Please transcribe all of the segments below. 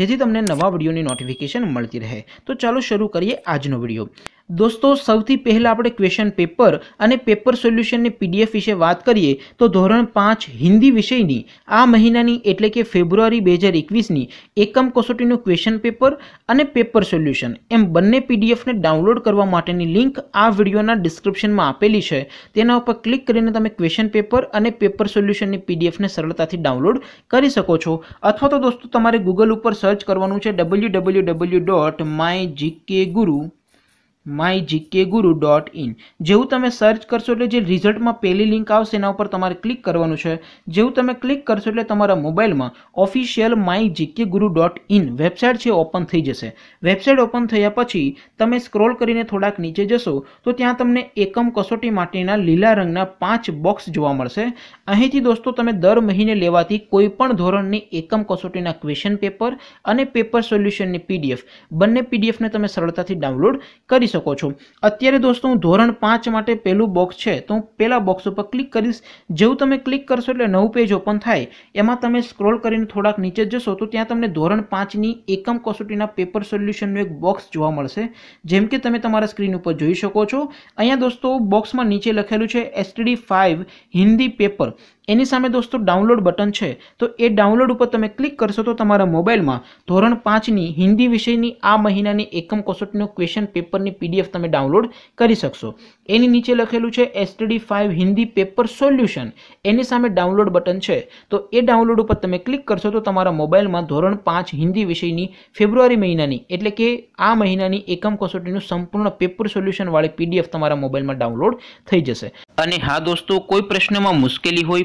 જેથી તમને નવા વિડીયોની નોટિફિકેશન મળતી રહે તો ચાલો શરૂ કરીએ આજનો વિડીયો દોસ્તો સૌથી પહેલાં આપણે ક્વેશ્ચન પેપર અને પેપર સોલ્યુશનની પીડીએફ વિશે વાત કરીએ તો ધોરણ પાંચ હિન્દી વિષયની આ મહિનાની એટલે કે ફેબ્રુઆરી બે હજાર એકવીસની એકમ કસોટીનું ક્વેશ્ચન પેપર અને પેપર સોલ્યુશન એમ બંને પીડીએફને ડાઉનલોડ કરવા માટેની લિંક આ વિડીયોના ડિસ્ક્રિપ્શનમાં આપેલી છે તેના ઉપર ક્લિક કરીને તમે ક્વેશ્ચન પેપર અને પેપર સોલ્યુશનની પીડીએફને સરળતાથી ડાઉનલોડ કરી શકો છો અથવા તો દોસ્તો તમારે ગૂગલ ઉપર સર્ચ કરવાનું છે W W W dot my GK Guru my GK Guru dot in જેવું તમે સર્ચ કરશો એટલે જે રિઝલ્ટમાં પહેલી લિંક આવશે એના ઉપર તમારે ક્લિક કરવાનું છે જેવું તમે ક્લિક કરશો એટલે તમારા મોબાઈલમાં official my GK Guru dot in website છે ઓપન થઈ જશે વેબસાઇટ ઓપન થયા પછી તમે સ્ક્રોલ કરીને થોડાક નીચે જશો તો ત્યાં તમને એકમ કસોટી માટેના લીલા રંગના પાંચ બોક્સ જોવા મળશે અહીંથી દોસ્તો તમે દર મહિને લેવાતી કોઈપણ ધોરણની એકમ કસોટીના ક્વેશ્ચન પેપર અને પેપર સોલ્યુશનની પીડીએફ બંને પીડીએફને તમે સરળતાથી ડાઉનલોડ કરી શકો શકો છો અત્યારે દોસ્તો હું ધોરણ પાંચ માટે પહેલું બોક્સ છે તો હું પહેલાં બોક્સ ઉપર ક્લિક કરીશ જેવું તમે ક્લિક કરશો એટલે નવું પેજ ઓપન થાય એમાં તમે સ્ક્રોલ કરીને થોડાક નીચે જશો તો ત્યાં તમને ધોરણ પાંચની એકમ કસોટીના પેપર સોલ્યુશનનું એક બોક્સ જોવા મળશે જેમ કે તમે તમારા સ્ક્રીન ઉપર જોઈ શકો છો અહીંયા દોસ્તો બોક્સમાં નીચે લખેલું છે એસટીડી ફાઇવ હિન્દી પેપર એની સામે દોસ્તો ડાઉનલોડ બટન છે તો એ ડાઉનલોડ ઉપર તમે ક્લિક કરશો તો તમારા મોબાઈલમાં ધોરણ પાંચની હિન્દી વિષયની આ મહિનાની એકમ કોસોટનો ક્વેશ્ચન પેપરની પીડીએફ તમે ડાઉનલોડ કરી શકશો એની નીચે લખેલું છે STD five Hindi paper solution એની સામે ડાઉનલોડ બટન છે તો એ ડાઉનલોડ ઉપર તમે ક્લિક કરશો તો તમારા મોબાઈલમાં ધોરણ પાંચ હિન્દી વિષયની ફેબ્રુઆરી મહિનાની એટલે કે આ મહિનાની એકમ કસોટીનું સંપૂર્ણ પેપર સોલ્યુશનવાળી પીડીએફ તમારા મોબાઈલમાં ડાઉનલોડ થઈ જશે અને હા દોસ્તો કોઈ પ્રશ્નમાં મુશ્કેલી હોય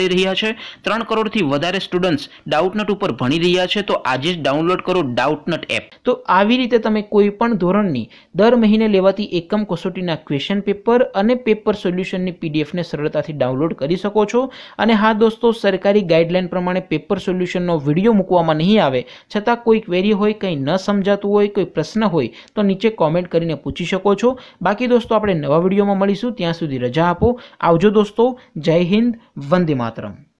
ચાલી રહ્યા છે ત્રણ કરોડથી વધારે સ્ટુડન્ટ્સ ડાઉટનટ ઉપર ભણી રહ્યા છે તો આજે જ ડાઉનલોડ કરો ડાઉટનટ એપ તો આવી રીતે તમે કોઈ પણ ધોરણની દર મહિને લેવાતી એકમ કસોટીના ક્વેશ્ચન પેપર અને પેપર સોલ્યુશનની પીડીએફને સરળતાથી ડાઉનલોડ કરી શકો છો અને હા દોસ્તો સરકારી ગાઈડલાઇન પ્રમાણે પેપર સોલ્યુશનનો વિડીયો મૂકવામાં નહીં આવે છતાં કોઈ ક્વેરી હોય કંઈ ન સમજાતું હોય કોઈ પ્રશ્ન હોય તો નીચે કોમેન્ટ કરીને પૂછી શકો છો બાકી દોસ્તો આપણે નવા વિડીયોમાં મળીશું ત્યાં સુધી રજા આપો આવજો દોસ્તો જય હિન્દ વંદે માતરમ оператором